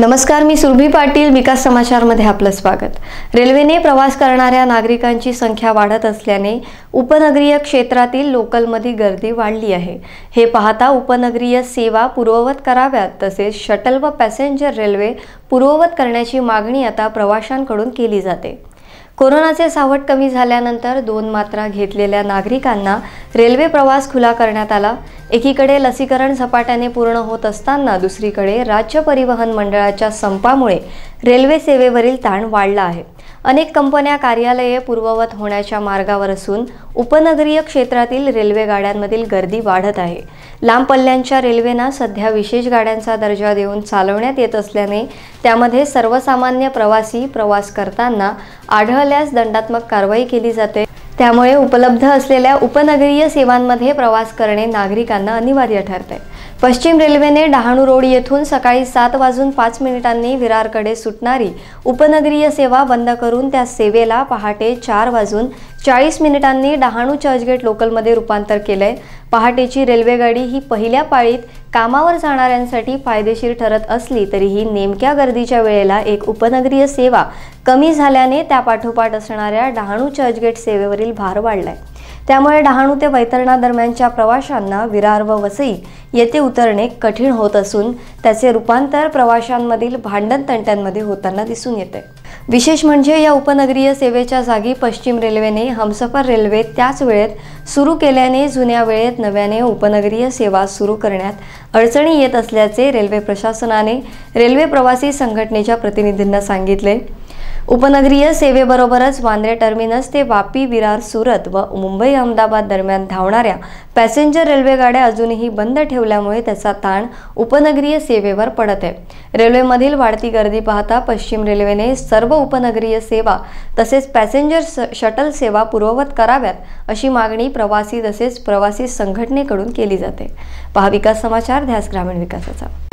नमस्कार मी सुरभी पाटील विकास समाचारमध्ये आपलं स्वागत रेल्वेने प्रवास करणाऱ्या नागरिकांची संख्या वाढत असल्याने उपनगरीय क्षेत्रातील लोकलमध्ये गर्दी वाढली आहे हे पाहता उपनगरीय सेवा पूर्ववत कराव्यात तसेच शटल व पॅसेंजर रेल्वे पूर्ववत करण्याची मागणी आता प्रवाशांकडून केली जाते कोरोनाचे सावट कमी झाल्यानंतर दोन मात्रा घेतलेल्या नागरिकांना रेल्वे प्रवास खुला करण्यात आला एकीकडे लसीकरण झपाट्याने पूर्ण होत असताना दुसरीकडे राज्य परिवहन मंडळाच्या संपामुळे रेल्वे सेवेवरील ताण वाढला आहे अनेक कंपन्या कार्यालये पूर्ववत होण्याच्या मार्गावर असून उपनगरीय क्षेत्रातील रेल्वे गाड्यांमधील गर्दी वाढत आहे लांब पल्ल्यांच्या रेल्वेना सध्या विशेष गाड्यांचा दर्जा देऊन चालवण्यात येत असल्याने त्यामध्ये सर्वसामान्य प्रवासी प्रवास करताना आढळल्यास दंडात्मक कारवाई केली जाते त्यामुळे उपलब्ध असलेल्या उपनगरीय सेवांमध्ये प्रवास करणे नागरिकांना अनिवार्य ठरते पश्चिम रेल्वेने डहाणू रोड येथून सकाळी सात वाजून पाच मिनिटांनी विरारकडे सुटणारी उपनगरीय सेवा बंद करून त्या सेवेला पहाटे चार वाजून चाळीस मिनिटांनी डहाणू चर्चगेट लोकलमध्ये रूपांतर केलंय पहाटेची रेल्वेगाडी ही पहिल्या पाळीत कामावर जाणाऱ्यांसाठी फायदेशीर ठरत असली तरीही नेमक्या गर्दीच्या वेळेला एक उपनगरीय सेवा कमी झाल्याने त्यापाठोपाठ असणाऱ्या डहाणू चर्चगेट सेवेवरील भार वाढलाय त्यामुळे डहाणू ते वैतरणा दरम्यानच्या प्रवाशांना विरार व वसई येथे उतरणे कठीण होत असून त्याचे रूपांतर प्रवाशांमधील भांडण तंट्यांमध्ये होताना दिसून येते विशेष म्हणजे या उपनगरीय सेवेच्या जागी पश्चिम रेल्वेने हमसफर रेल्वे त्याच वेळेत सुरू केल्याने जुन्या वेळेत नव्याने उपनगरीय सेवा सुरू करण्यात अडचणी येत असल्याचे रेल्वे प्रशासनाने रेल्वे प्रवासी संघटनेच्या प्रतिनिधींना सांगितले उपनगरीय सेवेबरोबरच वांद्रे टर्मिनस ते वापी विरार सुरत व मुंबई अहमदाबाद दरम्यान धावणाऱ्या पॅसेंजर रेल्वेगाड्या अजूनही बंद ठेवल्यामुळे त्याचा ताण उपनगरीय सेवेवर पडत आहे रेल्वेमधील वाढती गर्दी पाहता पश्चिम रेल्वेने सर्व उपनगरीय सेवा तसेच पॅसेंजर शटल सेवा पूर्ववत कराव्यात अशी मागणी प्रवासी तसेच प्रवासी संघटनेकडून केली जाते पहा विकास समाचार ध्यास ग्रामीण विकासाचा